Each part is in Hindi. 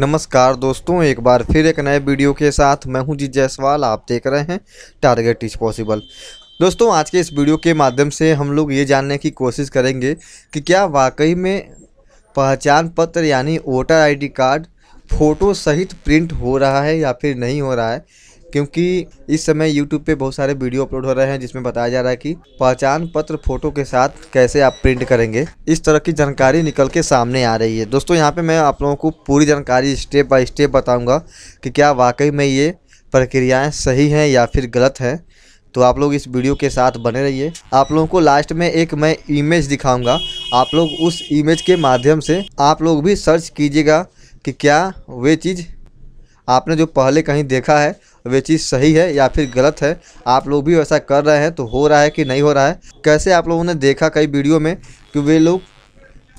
नमस्कार दोस्तों एक बार फिर एक नए वीडियो के साथ मैं हूं जी जायसवाल आप देख रहे हैं टारगेट इज पॉसिबल दोस्तों आज के इस वीडियो के माध्यम से हम लोग ये जानने की कोशिश करेंगे कि क्या वाकई में पहचान पत्र यानी वोटर आईडी कार्ड फ़ोटो सहित प्रिंट हो रहा है या फिर नहीं हो रहा है क्योंकि इस समय यूट्यूब पे बहुत सारे वीडियो अपलोड हो रहे हैं जिसमें बताया जा रहा है कि पहचान पत्र फोटो के साथ कैसे आप प्रिंट करेंगे इस तरह की जानकारी निकल के सामने आ रही है दोस्तों यहाँ पे मैं आप लोगों को पूरी जानकारी स्टेप बाई स्टेप बताऊँगा कि क्या वाकई में ये प्रक्रियाएँ सही हैं या फिर गलत हैं तो आप लोग इस वीडियो के साथ बने रहिए आप लोगों को लास्ट में एक मैं इमेज दिखाऊंगा आप लोग उस इमेज के माध्यम से आप लोग भी सर्च कीजिएगा कि क्या वे चीज़ आपने जो पहले कहीं देखा है वे चीज़ सही है या फिर गलत है आप लोग भी वैसा कर रहे हैं तो हो रहा है कि नहीं हो रहा है कैसे आप लोगों ने देखा कई वीडियो में कि वे लोग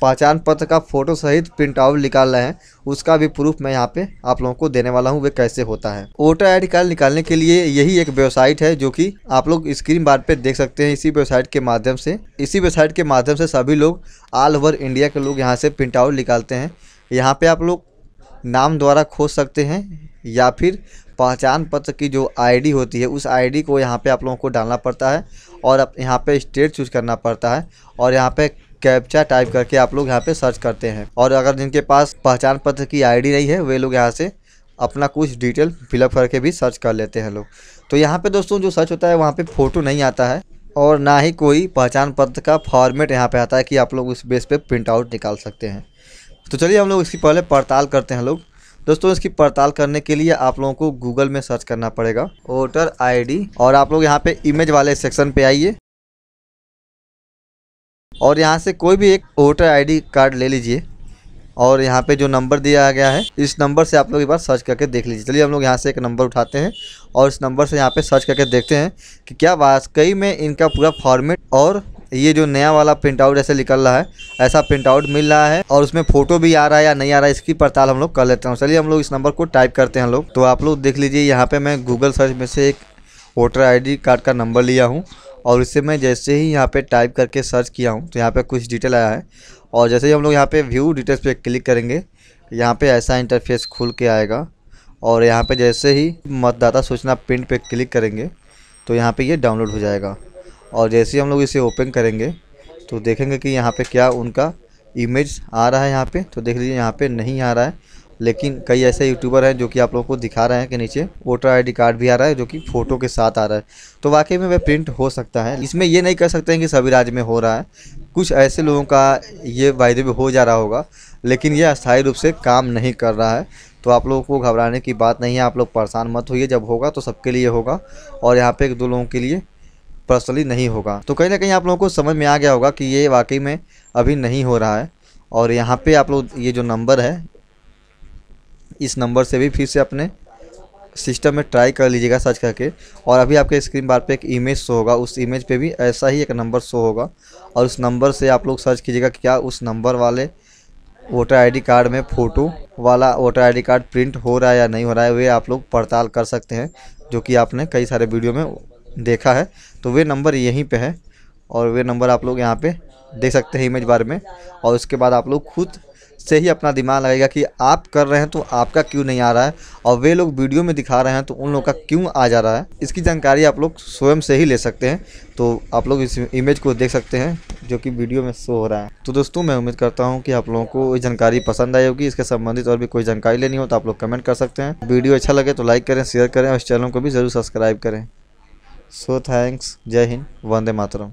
पहचान पत्र का फ़ोटो सहित प्रिंट आउट निकाल रहे हैं उसका भी प्रूफ मैं यहाँ पे आप लोगों को देने वाला हूँ वे कैसे होता है वोटर आई कार्ड निकालने के लिए यही एक वेबसाइट है जो कि आप लोग स्क्रीन बार पे देख सकते हैं इसी वेबसाइट के माध्यम से इसी वेबसाइट के माध्यम से सभी लोग ऑल ओवर इंडिया के लोग यहाँ से प्रिंट आउट निकालते हैं यहाँ पर आप लोग नाम द्वारा खोज सकते हैं या फिर पहचान पत्र की जो आईडी होती है उस आईडी को यहाँ पे आप लोगों को डालना पड़ता है और अब यहाँ पे स्टेट चूज़ करना पड़ता है और यहाँ पे कैप्चा टाइप करके आप लोग यहाँ पे सर्च करते हैं और अगर जिनके पास पहचान पत्र की आईडी नहीं है वे लोग यहाँ से अपना कुछ डिटेल फिलअप करके भी सर्च कर लेते हैं लोग तो यहाँ पर दोस्तों जो सर्च होता है वहाँ पर फ़ोटो नहीं आता है और ना ही कोई पहचान पत्र का फॉर्मेट यहाँ पर आता है कि आप लोग उस बेस पर प्रिंट आउट निकाल सकते हैं तो चलिए हम लोग इसकी पहले पड़ताल करते हैं लोग दोस्तों इसकी पड़ताल करने के लिए आप लोगों को गूगल में सर्च करना पड़ेगा वोटर आईडी और आप लोग यहाँ पे इमेज वाले सेक्शन पे आइए और यहाँ से कोई भी एक वोटर आईडी कार्ड ले लीजिए और यहाँ पे जो नंबर दिया गया है इस नंबर से आप लोग एक बार सर्च करके देख लीजिए चलिए हम लोग यहाँ से एक नंबर उठाते हैं और इस नंबर से यहाँ पे सर्च करके देखते हैं कि क्या वाकई में इनका पूरा फॉर्मेट और ये जो नया वाला प्रिंट आउट ऐसे निकल रहा है ऐसा प्रिंट आउट मिल रहा है और उसमें फोटो भी आ रहा है या नहीं आ रहा है इसकी पड़ताल हम लोग कर लेते हैं चलिए हम लोग इस नंबर को टाइप करते हैं लोग तो आप लोग देख लीजिए यहाँ पर मैं गूगल सर्च में से एक वोटर आई कार्ड का नंबर लिया हूँ और इससे मैं जैसे ही यहाँ पे टाइप करके सर्च किया हूँ तो यहाँ पे कुछ डिटेल आया है और जैसे ही हम लोग यहाँ पे व्यू डिटेल्स पे क्लिक करेंगे यहाँ पे ऐसा इंटरफेस खुल के आएगा और यहाँ पे जैसे ही मतदाता सूचना प्रिंट पे क्लिक करेंगे तो यहाँ पे ये यह डाउनलोड हो जाएगा और जैसे ही हम लोग इसे ओपन करेंगे तो देखेंगे कि यहाँ पर क्या उनका इमेज आ रहा है यहाँ पर तो देख लीजिए यहाँ पर नहीं आ रहा है लेकिन कई ऐसे यूट्यूबर हैं जो कि आप लोगों को दिखा रहे हैं कि नीचे वोटर आईडी कार्ड भी आ रहा है जो कि फ़ोटो के साथ आ रहा है तो वाकई में वह प्रिंट हो सकता है इसमें ये नहीं कह सकते हैं कि सभी राज्य में हो रहा है कुछ ऐसे लोगों का ये वायदे भी हो जा रहा होगा लेकिन यह अस्थायी रूप से काम नहीं कर रहा है तो आप लोगों को घबराने की बात नहीं है आप लोग परेशान मत होइए जब होगा तो सबके लिए होगा और यहाँ पे एक दो लोगों के लिए पर्सनली नहीं होगा तो कहीं ना कहीं आप लोगों को समझ में आ गया होगा कि ये वाकई में अभी नहीं हो रहा है और यहाँ पे आप लोग ये जो नंबर है इस नंबर से भी फिर से अपने सिस्टम में ट्राई कर लीजिएगा सर्च करके और अभी आपके स्क्रीन बार पे एक इमेज शो होगा उस इमेज पे भी ऐसा ही एक नंबर शो होगा और उस नंबर से आप लोग सर्च कीजिएगा कि क्या उस नंबर वाले वोटर आईडी कार्ड में फ़ोटो वाला वोटर आईडी कार्ड प्रिंट हो रहा है या नहीं हो रहा है वे आप लोग पड़ताल कर सकते हैं जो कि आपने कई सारे वीडियो में देखा है तो वे नंबर यहीं पर है और वे नंबर आप लोग यहाँ पर देख सकते हैं इमेज बार में और उसके बाद आप लोग खुद से ही अपना दिमाग लगेगा कि आप कर रहे हैं तो आपका क्यों नहीं आ रहा है और वे लोग वीडियो में दिखा रहे हैं तो उन लोग का क्यों आ जा रहा है इसकी जानकारी आप लोग स्वयं से ही ले सकते हैं तो आप लोग इस इमेज को देख सकते हैं जो कि वीडियो में शो हो रहा है तो दोस्तों मैं उम्मीद करता हूँ कि आप लोगों को ये जानकारी पसंद आई होगी इसके संबंधित और भी कोई जानकारी लेनी हो तो आप लोग कमेंट कर सकते हैं वीडियो अच्छा लगे तो लाइक करें शेयर करें और इस चैनल को भी ज़रूर सब्सक्राइब करें सो थैंक्स जय हिंद वंदे मातरम